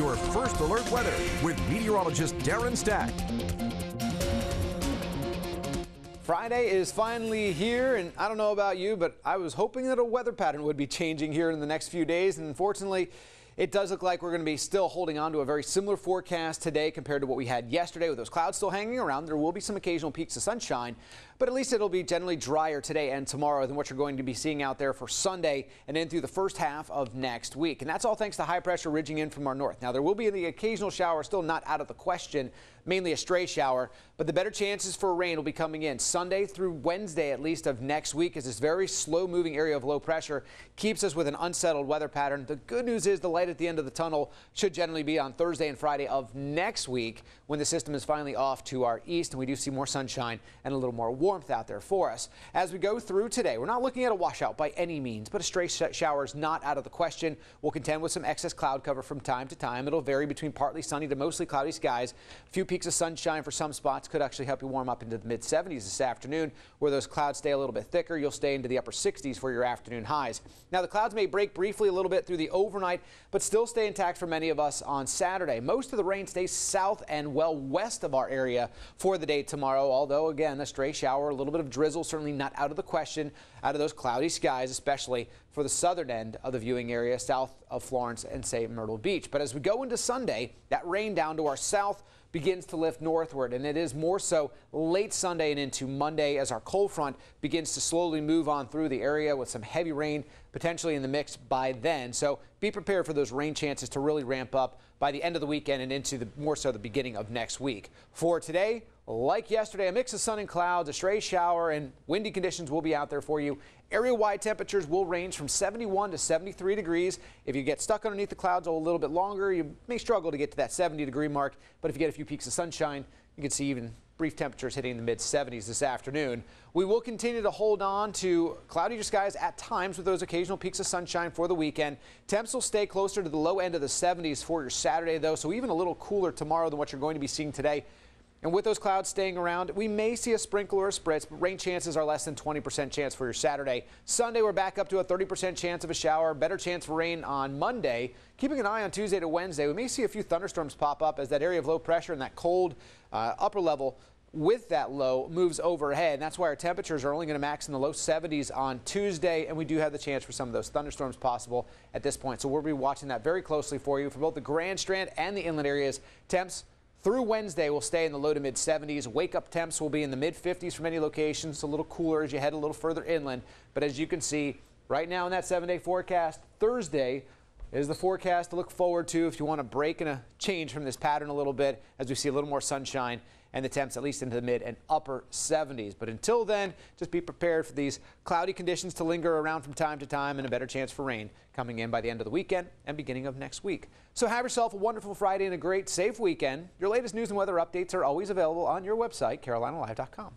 your first alert weather with meteorologist Darren Stack. Friday is finally here, and I don't know about you, but I was hoping that a weather pattern would be changing here in the next few days, and unfortunately, it does look like we're going to be still holding on to a very similar forecast today compared to what we had yesterday with those clouds still hanging around. There will be some occasional peaks of sunshine, but at least it'll be generally drier today and tomorrow than what you're going to be seeing out there for Sunday and then through the first half of next week. And that's all thanks to high pressure ridging in from our north. Now there will be the occasional shower still not out of the question, mainly a stray shower, but the better chances for rain will be coming in Sunday through Wednesday at least of next week as this very slow moving area of low pressure keeps us with an unsettled weather pattern. The good news is the light at the end of the tunnel should generally be on Thursday and Friday of next week when the system is finally off to our east and we do see more sunshine and a little more warmth out there for us. As we go through today, we're not looking at a washout by any means, but a stray shower is not out of the question. We'll contend with some excess cloud cover from time to time. It'll vary between partly sunny to mostly cloudy skies. A few peaks of sunshine for some spots could actually help you warm up into the mid 70s this afternoon where those clouds stay a little bit thicker. You'll stay into the upper 60s for your afternoon highs. Now the clouds may break briefly a little bit through the overnight, but but still stay intact for many of us on Saturday. Most of the rain stays south and well west of our area for the day tomorrow, although again, a stray shower, a little bit of drizzle, certainly not out of the question out of those cloudy skies, especially for the southern end of the viewing area south of Florence and St. Myrtle Beach. But as we go into Sunday, that rain down to our south begins to lift northward, and it is more so late Sunday and into Monday as our cold front begins to slowly move on through the area with some heavy rain potentially in the mix by then. So be prepared for those rain chances to really ramp up by the end of the weekend and into the more so the beginning of next week. For today, like yesterday, a mix of sun and clouds, a stray shower, and windy conditions will be out there for you. Area-wide temperatures will range from 71 to 73 degrees. If you get stuck underneath the clouds a little bit longer, you may struggle to get to that 70 degree mark. But if you get a few peaks of sunshine, you can see even Brief temperatures hitting the mid 70s this afternoon. We will continue to hold on to cloudy skies at times with those occasional peaks of sunshine for the weekend. Temps will stay closer to the low end of the 70s for your Saturday, though, so even a little cooler tomorrow than what you're going to be seeing today. And with those clouds staying around, we may see a sprinkle or a spritz, but rain chances are less than 20% chance for your Saturday. Sunday, we're back up to a 30% chance of a shower, better chance for rain on Monday. Keeping an eye on Tuesday to Wednesday, we may see a few thunderstorms pop up as that area of low pressure and that cold uh, upper level with that low moves overhead. And that's why our temperatures are only going to max in the low 70s on Tuesday. And we do have the chance for some of those thunderstorms possible at this point. So we'll be watching that very closely for you for both the Grand Strand and the inland areas. Temps through Wednesday, we'll stay in the low to mid 70s. Wake up temps will be in the mid 50s for many locations. It's a little cooler as you head a little further inland. But as you can see, right now in that seven day forecast, Thursday is the forecast to look forward to if you want to break and a change from this pattern a little bit as we see a little more sunshine and the temps at least into the mid and upper 70s. But until then, just be prepared for these cloudy conditions to linger around from time to time and a better chance for rain coming in by the end of the weekend and beginning of next week. So have yourself a wonderful Friday and a great safe weekend. Your latest news and weather updates are always available on your website, carolinalive.com.